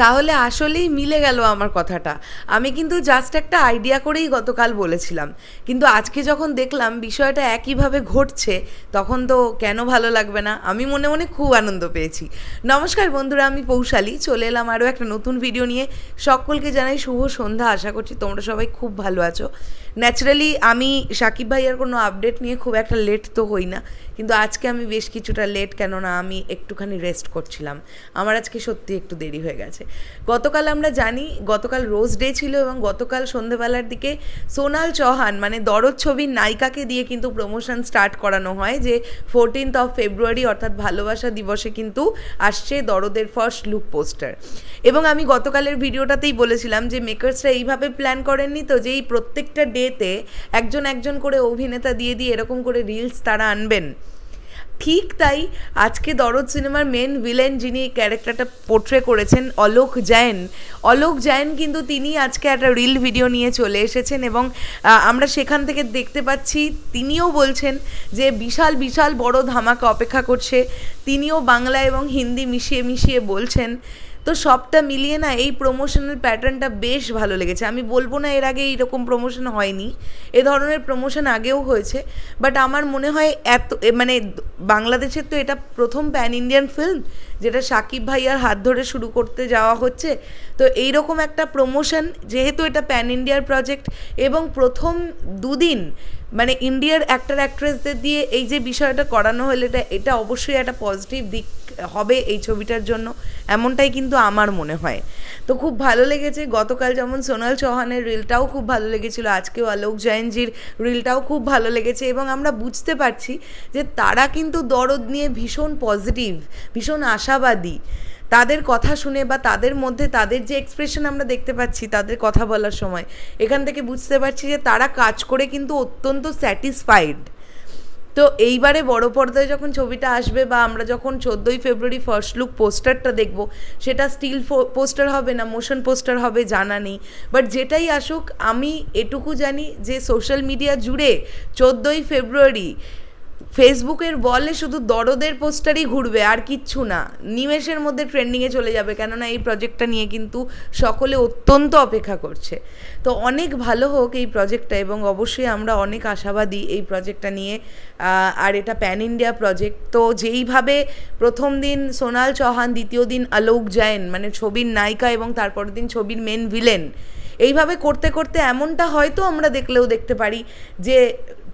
তাহলে আসলেই মিলে গেল আমার কথাটা আমি কিন্তু জাস্ট একটা আইডিয়া করেই গতকাল বলেছিলাম কিন্তু আজকে যখন দেখলাম বিষয়টা একইভাবে ঘটছে তখন তো কেন ভালো লাগবে না আমি মনে মনে খুব আনন্দ পেয়েছি নমস্কার বন্ধুরা আমি পৌশালী চলে এলাম আরও একটা নতুন ভিডিও নিয়ে সকলকে জানাই শুভ সন্ধ্যা আশা করছি তোমরা সবাই খুব ভালো আছো ন্যাচারালি আমি সাকিব ভাইয়ার কোনো আপডেট নিয়ে খুব একটা লেট তো হই না কিন্তু আজকে আমি বেশ কিছুটা লেট কেননা আমি একটুখানি রেস্ট করছিলাম আমার আজকে সত্যি একটু দেরি হয়ে গেছে গেছে গতকাল আমরা জানি গতকাল রোজ ডে ছিল এবং গতকাল সন্ধেবেলার দিকে সোনাল চৌহান মানে দরদ ছবির নায়িকাকে দিয়ে কিন্তু প্রমোশন স্টার্ট করানো হয় যে ফোরটিন্থ অফ ফেব্রুয়ারি অর্থাৎ ভালোবাসা দিবসে কিন্তু আসছে দরদের ফার্স্ট লুক পোস্টার এবং আমি গতকালের ভিডিওটাতেই বলেছিলাম যে মেকার্সরা এইভাবে প্ল্যান করেননি তো যে এই প্রত্যেকটা ডেতে একজন একজন করে অভিনেতা দিয়ে দিয়ে এরকম করে রিলস তারা আনবেন ঠিক তাই আজকে দরদ সিনেমার মেন ভিলেন যিনি ক্যারেক্টারটা পোট্রে করেছেন অলোক জৈন অলোক জৈন কিন্তু তিনি আজকে একটা রিল ভিডিও নিয়ে চলে এসেছেন এবং আমরা সেখান থেকে দেখতে পাচ্ছি তিনিও বলছেন যে বিশাল বিশাল বড় ধামাকা অপেক্ষা করছে তিনিও বাংলা এবং হিন্দি মিশিয়ে মিশিয়ে বলছেন তো সবটা মিলিয়ে না এই প্রমোশনের প্যাটার্নটা বেশ ভালো লেগেছে আমি বলবো না এর আগে এইরকম প্রমোশন হয়নি এ ধরনের প্রমোশন আগেও হয়েছে বাট আমার মনে হয় এত মানে বাংলাদেশের তো এটা প্রথম প্যান ইন্ডিয়ান ফিল্ম যেটা সাকিব ভাইয়ার হাত ধরে শুরু করতে যাওয়া হচ্ছে তো এইরকম একটা প্রমোশন যেহেতু এটা প্যান ইন্ডিয়ার প্রজেক্ট এবং প্রথম দুদিন মানে ইন্ডিয়ার অ্যাক্টার অ্যাক্ট্রেসদের দিয়ে এই যে বিষয়টা করানো হলে এটা এটা অবশ্যই একটা পজিটিভ দিক হবে এই ছবিটার জন্য এমনটাই কিন্তু আমার মনে হয় তো খুব ভালো লেগেছে গতকাল যেমন সোনাল চৌহানের রিলটাও খুব ভালো লেগেছিল আজকেও আলোক জয়নজির রিলটাও খুব ভালো লেগেছে এবং আমরা বুঝতে পারছি যে তারা কিন্তু দরদ নিয়ে ভীষণ পজিটিভ ভীষণ আশাবাদী তাদের কথা শুনে বা তাদের মধ্যে তাদের যে এক্সপ্রেশন আমরা দেখতে পাচ্ছি তাদের কথা বলার সময় এখান থেকে বুঝতে পারছি যে তারা কাজ করে কিন্তু অত্যন্ত স্যাটিসফাইড তো এইবারে বড় পর্দায় যখন ছবিটা আসবে বা আমরা যখন চোদ্দোই ফেব্রুয়ারি ফার্স্ট লুক পোস্টারটা দেখব সেটা স্টিল পোস্টার হবে না মোশন পোস্টার হবে জানা নেই বাট যেটাই আসুক আমি এটুকু জানি যে সোশ্যাল মিডিয়া জুড়ে চোদ্দোই ফেব্রুয়ারি ফেসবুকের বলে শুধু দরদের পোস্টারই ঘুরবে আর কিচ্ছু না নিমেষের মধ্যে ট্রেন্ডিংয়ে চলে যাবে কেননা এই প্রজেক্টটা নিয়ে কিন্তু সকলে অত্যন্ত অপেক্ষা করছে তো অনেক ভালো হোক এই প্রজেক্টটা এবং অবশ্যই আমরা অনেক আশাবাদী এই প্রজেক্টটা নিয়ে আর এটা প্যান ইন্ডিয়া প্রজেক্ট তো যেইভাবে প্রথম দিন সোনাল চৌহান দ্বিতীয় দিন আলোক জায়েন মানে ছবির নায়িকা এবং তারপরের দিন ছবির মেন ভিলেন এইভাবে করতে করতে এমনটা হয়তো আমরা দেখলেও দেখতে পারি যে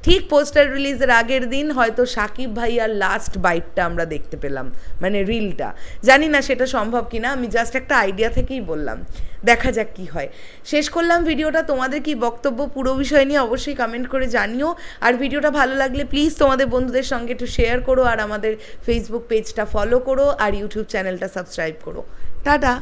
ঠিক পোস্টার রিলিজের আগের দিন হয়তো সাকিব ভাইয়ার লাস্ট বাইটটা আমরা দেখতে পেলাম মানে রিলটা জানি না সেটা সম্ভব কিনা আমি জাস্ট একটা আইডিয়া থেকেই বললাম দেখা যাক কি হয় শেষ করলাম ভিডিওটা তোমাদের কি বক্তব্য পুরো বিষয় নিয়ে অবশ্যই কমেন্ট করে জানিও আর ভিডিওটা ভালো লাগলে প্লিজ তোমাদের বন্ধুদের সঙ্গে একটু শেয়ার করো আর আমাদের ফেসবুক পেজটা ফলো করো আর ইউটিউব চ্যানেলটা সাবস্ক্রাইব করো টাটা